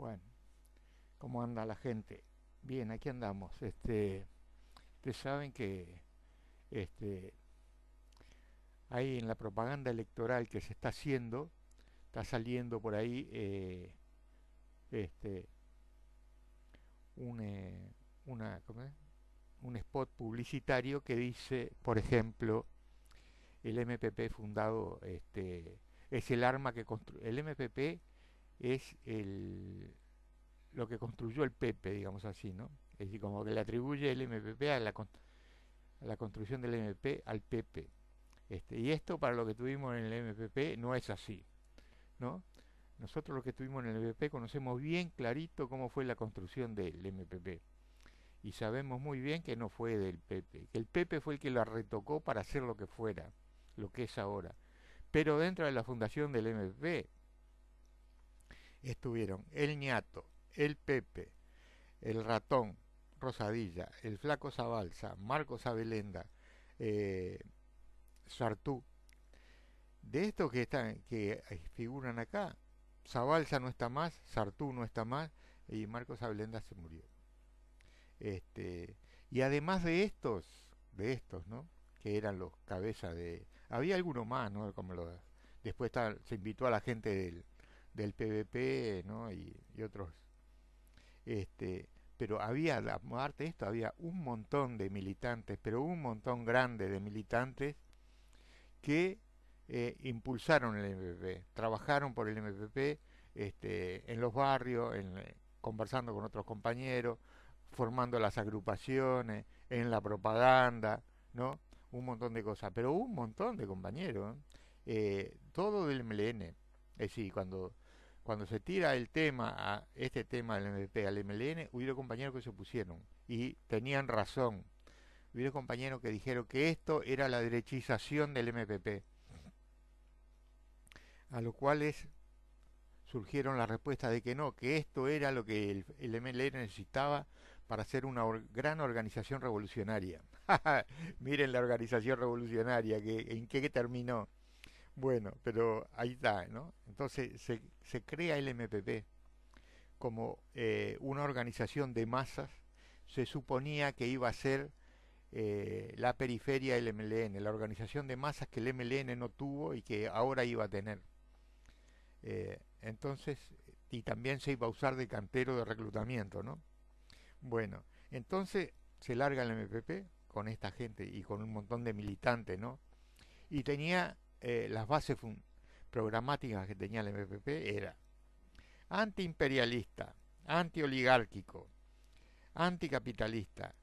Bueno, ¿cómo anda la gente? Bien, aquí andamos. Este, ustedes saben que este, ahí en la propaganda electoral que se está haciendo, está saliendo por ahí eh, este, eh, un, spot publicitario que dice, por ejemplo, el MPP fundado este, es el arma que el MPP es el, lo que construyó el PP, digamos así, ¿no? Es decir, como que le atribuye el MPP a la, la construcción del MP al PP. Este, y esto para lo que tuvimos en el MPP no es así, ¿no? Nosotros los que estuvimos en el MPP conocemos bien clarito cómo fue la construcción del MPP. Y sabemos muy bien que no fue del PP. que el PP fue el que la retocó para hacer lo que fuera, lo que es ahora. Pero dentro de la fundación del MPP estuvieron el ñato, el Pepe, el ratón Rosadilla, el flaco Zabalza, Marcos Abelenda, eh, Sartú. De estos que, están, que figuran acá, Zabalza no está más, Sartú no está más y Marcos Abelenda se murió. Este, y además de estos, de estos, ¿no? Que eran los cabezas de... Había alguno más, ¿no? Como lo después se invitó a la gente del, del PVP ¿no? y, otros. Este, pero había, la esto, había un montón de militantes, pero un montón grande de militantes que eh, impulsaron el MPP, trabajaron por el MPP este, en los barrios, en, conversando con otros compañeros, formando las agrupaciones, en la propaganda, ¿no? Un montón de cosas, pero un montón de compañeros, eh, todo del MLN. Es decir, cuando cuando se tira el tema, a este tema del MPP, al MLN, hubo compañeros que se opusieron y tenían razón. Hubo compañeros que dijeron que esto era la derechización del MPP. A los cuales surgieron las respuestas de que no, que esto era lo que el, MLN necesitaba para ser una gran organización revolucionaria. Miren la organización revolucionaria, que, ¿en qué terminó? Bueno, pero ahí está, ¿no? Entonces se, se crea el MPP como eh, una organización de masas, se suponía que iba a ser eh, la periferia del MLN, la organización de masas que el MLN no tuvo y que ahora iba a tener. Eh, entonces, y también se iba a usar de cantero de reclutamiento, ¿no? Bueno, entonces se larga el MPP con esta gente y con un montón de militantes, ¿no? Y tenía eh, las bases programáticas que tenía el MPP era antiimperialista, antioligárquico, anticapitalista,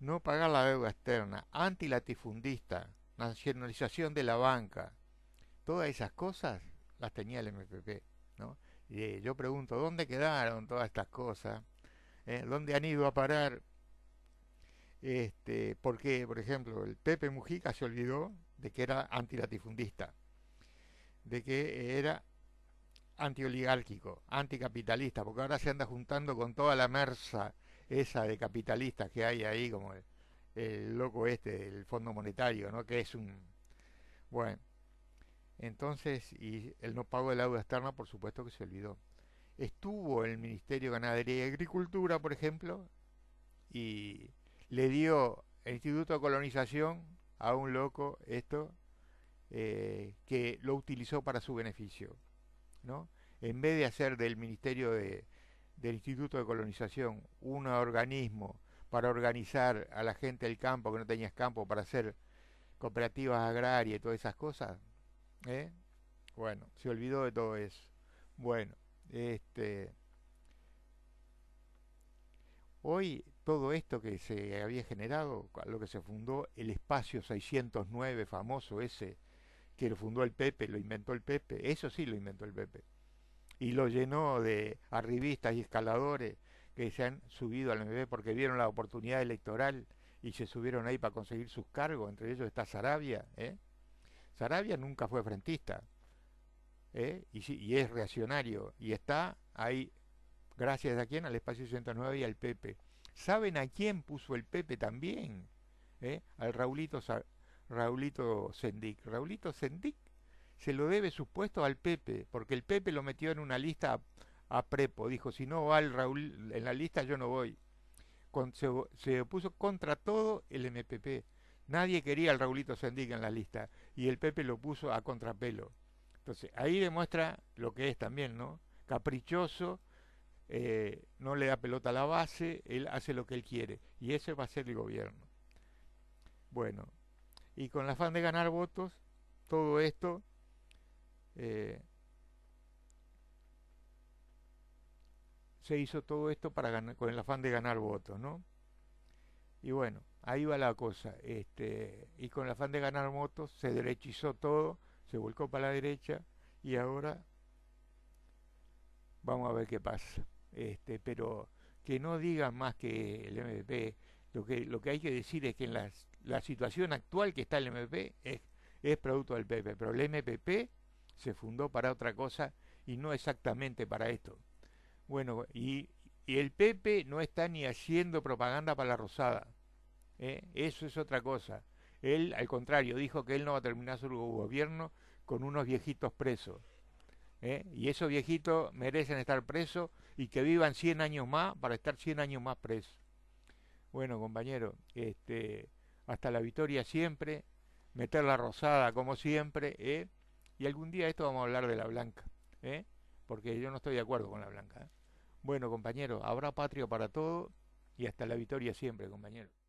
no pagar la deuda externa, antilatifundista, nacionalización de la banca. Todas esas cosas las tenía el MPP. ¿no? Y eh, yo pregunto, ¿dónde quedaron todas estas cosas? ¿Eh? ¿Dónde han ido a parar? Este, porque, por ejemplo, el Pepe Mujica se olvidó de que era antiratifundista, de que era antioligárquico, anticapitalista, porque ahora se anda juntando con toda la mersa esa de capitalistas que hay ahí, como el, loco este, el Fondo Monetario, ¿no? Que es un... Bueno, entonces, y el no pago de la deuda externa, por supuesto que se olvidó. Estuvo el Ministerio de Ganadería y Agricultura, por ejemplo, y le dio el Instituto de Colonización a un loco esto eh, que lo utilizó para su beneficio. ¿no? En vez de hacer del Ministerio de, del Instituto de Colonización un organismo para organizar a la gente del campo, que no tenías campo, para hacer cooperativas agrarias y todas esas cosas, ¿eh? bueno, se olvidó de todo eso. Bueno, este... Hoy todo esto que se había generado, lo que se fundó el espacio 609 famoso ese, que lo fundó el Pepe, lo inventó el Pepe, eso sí lo inventó el Pepe, y lo llenó de arribistas y escaladores que se han subido al MB porque vieron la oportunidad electoral y se subieron ahí para conseguir sus cargos, entre ellos está Sarabia, ¿eh? Sarabia nunca fue frentista, ¿eh? y, y es reaccionario, y está ahí, gracias a quién, al espacio 609 y al Pepe ¿Saben a quién puso el Pepe también? ¿Eh? Al Raulito, Raulito Sendic. Raulito Sendic se lo debe su puesto al Pepe, porque el Pepe lo metió en una lista a, Prepo. Dijo, si no va el Raúl en la lista, yo no voy. se, se, puso contra todo el MPP. Nadie quería al Raulito Sendic en la lista. Y el Pepe lo puso a contrapelo. Entonces, ahí demuestra lo que es también, ¿no? Caprichoso eh, no le da pelota a la base, él hace lo que él quiere. Y ese va a ser el gobierno. Bueno, y con el afán de ganar votos, todo esto eh, se hizo todo esto para ganar, con el afán de ganar votos, ¿no? Y bueno, ahí va la cosa. Este, y con el afán de ganar votos se derechizó todo, se volcó para la derecha y ahora vamos a ver qué pasa. Este, pero que no digan más que el MPP. Lo que, lo que hay que decir es que en la situación actual que está el MPP es, producto del PP, pero el MPP se fundó para otra cosa y no exactamente para esto. Bueno, y, el PP no está ni haciendo propaganda para la Rosada. ¿eh? Eso es otra cosa. Él, al contrario, dijo que él no va a terminar su gobierno con unos viejitos presos. ¿eh? y esos viejitos merecen estar presos y que vivan 100 años más para estar 100 años más presos. Bueno, compañero, este, hasta la victoria siempre, meter la rosada como siempre, ¿eh? y algún día esto vamos a hablar de la blanca, ¿eh? porque yo no estoy de acuerdo con la blanca. Bueno, compañero, habrá patria para todo y hasta la victoria siempre, compañero.